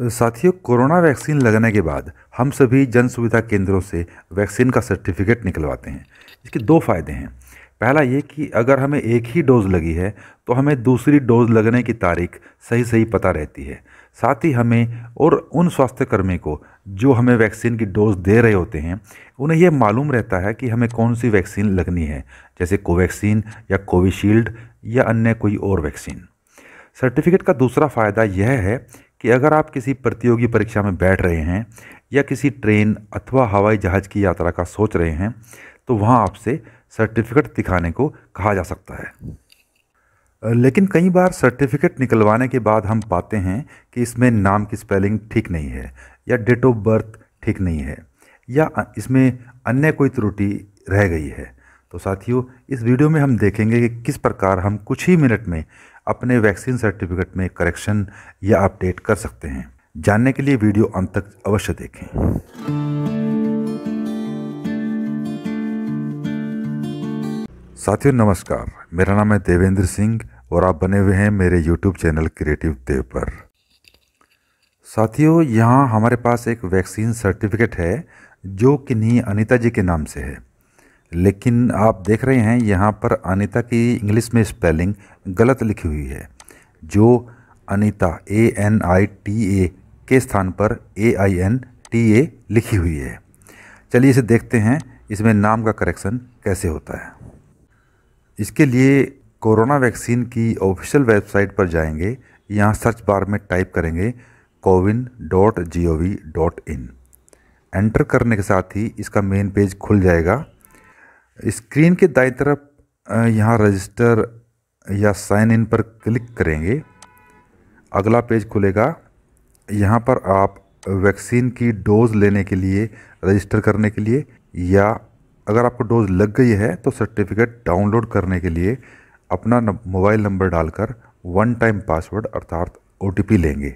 साथियों corona vaccine लगने के बाद हम सभी जन सुविधा केंद्रों से वैक्सीन का सर्टिफिकेट निकलवाते हैं इसके दो फायदे हैं पहला ये कि अगर हमें एक ही डोज़ लगी है तो हमें दूसरी डोज़ लगने की तारीख सही सही पता रहती है साथ ही हमें और उन स्वास्थ्यकर्मी को जो हमें वैक्सीन की डोज़ दे रहे होते हैं उन्हें यह मालूम रहता है कि हमें कौन सी वैक्सीन लगनी है जैसे कोवैक्सीन या कोविशील्ड या अन्य कोई और वैक्सीन सर्टिफिकेट का दूसरा फ़ायदा यह है कि अगर आप किसी प्रतियोगी परीक्षा में बैठ रहे हैं या किसी ट्रेन अथवा हवाई जहाज़ की यात्रा का सोच रहे हैं तो वहाँ आपसे सर्टिफिकेट दिखाने को कहा जा सकता है लेकिन कई बार सर्टिफिकेट निकलवाने के बाद हम पाते हैं कि इसमें नाम की स्पेलिंग ठीक नहीं है या डेट ऑफ बर्थ ठीक नहीं है या इसमें अन्य कोई त्रुटि रह गई है तो साथियों इस वीडियो में हम देखेंगे कि किस प्रकार हम कुछ ही मिनट में अपने वैक्सीन सर्टिफिकेट में करेक्शन या अपडेट कर सकते हैं जानने के लिए वीडियो अंत तक अवश्य देखें साथियों नमस्कार मेरा नाम है देवेंद्र सिंह और आप बने हुए हैं मेरे YouTube चैनल क्रिएटिव देव पर साथियों यहाँ हमारे पास एक वैक्सीन सर्टिफिकेट है जो कि नहीं अनीता जी के नाम से है लेकिन आप देख रहे हैं यहाँ पर अनिता की इंग्लिश में स्पेलिंग गलत लिखी हुई है जो Anita A N I T A के स्थान पर ए आई एन टी ए लिखी हुई है चलिए इसे देखते हैं इसमें नाम का करेक्शन कैसे होता है इसके लिए कोरोना वैक्सीन की ऑफिशियल वेबसाइट पर जाएंगे यहाँ सर्च बार में टाइप करेंगे CoWIN dot G O V dot in enter करने के साथ ही इसका मेन पेज खुल जाएगा स्क्रीन के दाई तरफ यहाँ रजिस्टर या साइन इन पर क्लिक करेंगे अगला पेज खुलेगा यहाँ पर आप वैक्सीन की डोज़ लेने के लिए रजिस्टर करने के लिए या अगर आपको डोज़ लग गई है तो सर्टिफिकेट डाउनलोड करने के लिए अपना मोबाइल नंबर डालकर वन टाइम पासवर्ड अर्थात ओ लेंगे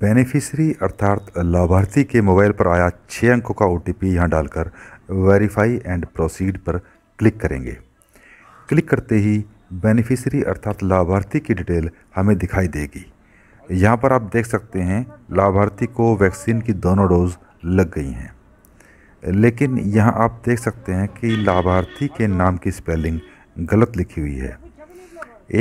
बेनिफिशरी अर्थात लाभार्थी के मोबाइल पर आया छः अंकों का ओ टी पी यहाँ डालकर वेरीफाई एंड प्रोसीड पर क्लिक करेंगे क्लिक करते ही बेनिफिशरी अर्थात लाभार्थी की डिटेल हमें दिखाई देगी यहाँ पर आप देख सकते हैं लाभार्थी को वैक्सीन की दोनों डोज लग गई हैं लेकिन यहाँ आप देख सकते हैं कि लाभार्थी के नाम की स्पेलिंग गलत लिखी हुई है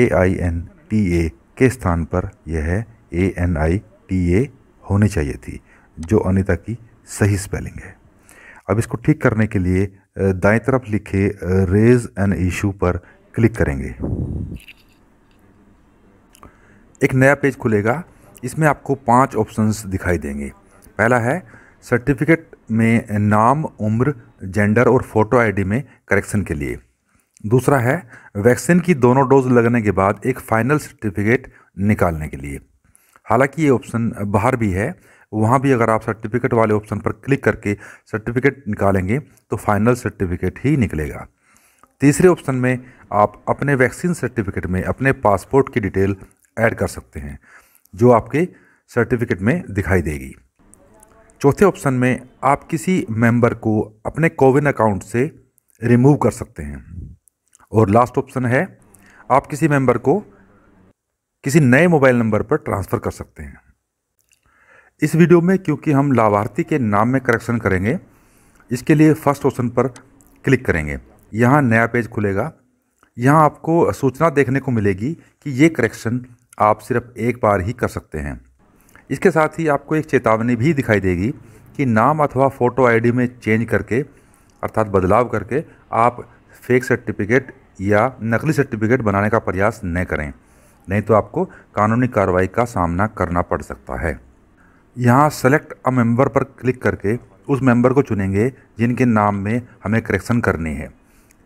ए आई एन टी ए के स्थान पर यह है ए एन आई टी ए होनी चाहिए थी जो अनिता की सही स्पेलिंग है अब इसको ठीक करने के लिए दाएं तरफ लिखे रेज एन ईशू पर क्लिक करेंगे एक नया पेज खुलेगा इसमें आपको पांच ऑप्शंस दिखाई देंगे पहला है सर्टिफिकेट में नाम उम्र जेंडर और फोटो आईडी में करेक्शन के लिए दूसरा है वैक्सीन की दोनों डोज लगने के बाद एक फाइनल सर्टिफिकेट निकालने के लिए हालांकि ये ऑप्शन बाहर भी है वहाँ भी अगर आप सर्टिफिकेट वाले ऑप्शन पर क्लिक करके सर्टिफिकेट निकालेंगे तो फाइनल सर्टिफिकेट ही निकलेगा तीसरे ऑप्शन में आप अपने वैक्सीन सर्टिफिकेट में अपने पासपोर्ट की डिटेल ऐड कर सकते हैं जो आपके सर्टिफिकेट में दिखाई देगी चौथे ऑप्शन में आप किसी मेंबर को अपने कोविन अकाउंट से रिमूव कर सकते हैं और लास्ट ऑप्शन है आप किसी मेंबर को किसी नए मोबाइल नंबर पर ट्रांसफ़र कर सकते हैं इस वीडियो में क्योंकि हम लाभार्थी के नाम में करेक्शन करेंगे इसके लिए फर्स्ट ऑप्शन पर क्लिक करेंगे यहाँ नया पेज खुलेगा यहाँ आपको सूचना देखने को मिलेगी कि ये करेक्शन आप सिर्फ एक बार ही कर सकते हैं इसके साथ ही आपको एक चेतावनी भी दिखाई देगी कि नाम अथवा फ़ोटो आईडी में चेंज करके अर्थात बदलाव करके आप फेक सर्टिफिकेट या नकली सर्टिफिकेट बनाने का प्रयास न करें नहीं तो आपको कानूनी कार्रवाई का सामना करना पड़ सकता है यहाँ सेलेक्ट अ मेंबर पर क्लिक करके उस मेंबर को चुनेंगे जिनके नाम में हमें करेक्शन करनी है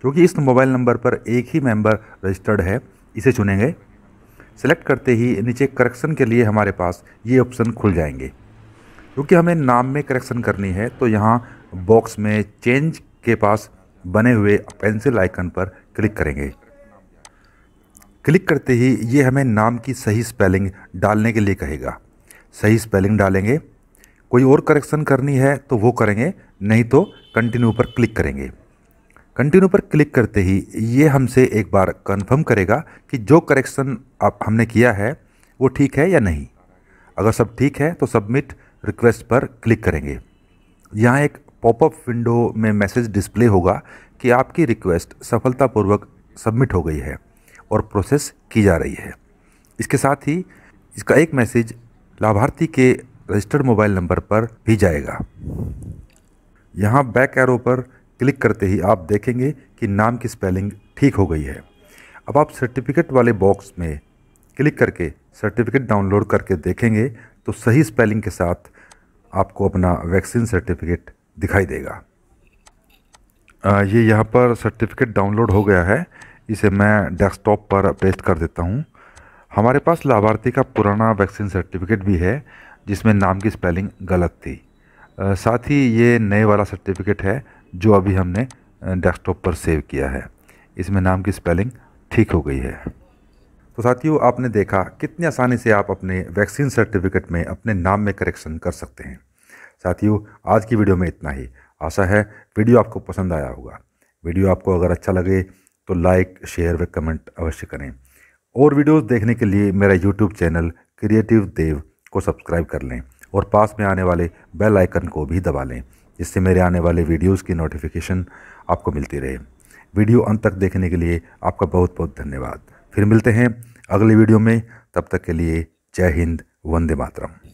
क्योंकि इस मोबाइल नंबर पर एक ही मेंबर रजिस्टर्ड है इसे चुनेंगे सेलेक्ट करते ही नीचे करेक्शन के लिए हमारे पास ये ऑप्शन खुल जाएंगे क्योंकि हमें नाम में करेक्शन करनी है तो यहाँ बॉक्स में चेंज के पास बने हुए पेंसिल आइकन पर क्लिक करेंगे क्लिक करते ही ये हमें नाम की सही स्पेलिंग डालने के लिए कहेगा सही स्पेलिंग डालेंगे कोई और करेक्शन करनी है तो वो करेंगे नहीं तो कंटिन्यू पर क्लिक करेंगे कंटिन्यू पर क्लिक करते ही ये हमसे एक बार कंफर्म करेगा कि जो करेक्शन आप हमने किया है वो ठीक है या नहीं अगर सब ठीक है तो सबमिट रिक्वेस्ट पर क्लिक करेंगे यहाँ एक पॉपअप विंडो में मैसेज डिस्प्ले होगा कि आपकी रिक्वेस्ट सफलतापूर्वक सबमिट हो गई है और प्रोसेस की जा रही है इसके साथ ही इसका एक मैसेज लाभार्थी के रजिस्टर्ड मोबाइल नंबर पर भी जाएगा यहाँ बैक एरो पर क्लिक करते ही आप देखेंगे कि नाम की स्पेलिंग ठीक हो गई है अब आप सर्टिफिकेट वाले बॉक्स में क्लिक करके सर्टिफिकेट डाउनलोड करके देखेंगे तो सही स्पेलिंग के साथ आपको अपना वैक्सीन सर्टिफिकेट दिखाई देगा ये यहाँ पर सर्टिफिकेट डाउनलोड हो गया है इसे मैं डेस्कटॉप पर पेस्ट कर देता हूँ हमारे पास लाभार्थी का पुराना वैक्सीन सर्टिफिकेट भी है जिसमें नाम की स्पेलिंग गलत थी साथ ही ये नए वाला सर्टिफिकेट है जो अभी हमने डेस्कटॉप पर सेव किया है इसमें नाम की स्पेलिंग ठीक हो गई है तो साथियों आपने देखा कितनी आसानी से आप अपने वैक्सीन सर्टिफिकेट में अपने नाम में करेक्शन कर सकते हैं साथियों आज की वीडियो में इतना ही आशा है वीडियो आपको पसंद आया होगा वीडियो आपको अगर अच्छा लगे तो लाइक शेयर व कमेंट अवश्य करें और वीडियोस देखने के लिए मेरा यूट्यूब चैनल क्रिएटिव देव को सब्सक्राइब कर लें और पास में आने वाले बेल आइकन को भी दबा लें जिससे मेरे आने वाले वीडियोस की नोटिफिकेशन आपको मिलती रहे वीडियो अंत तक देखने के लिए आपका बहुत बहुत धन्यवाद फिर मिलते हैं अगले वीडियो में तब तक के लिए जय हिंद वंदे मातरम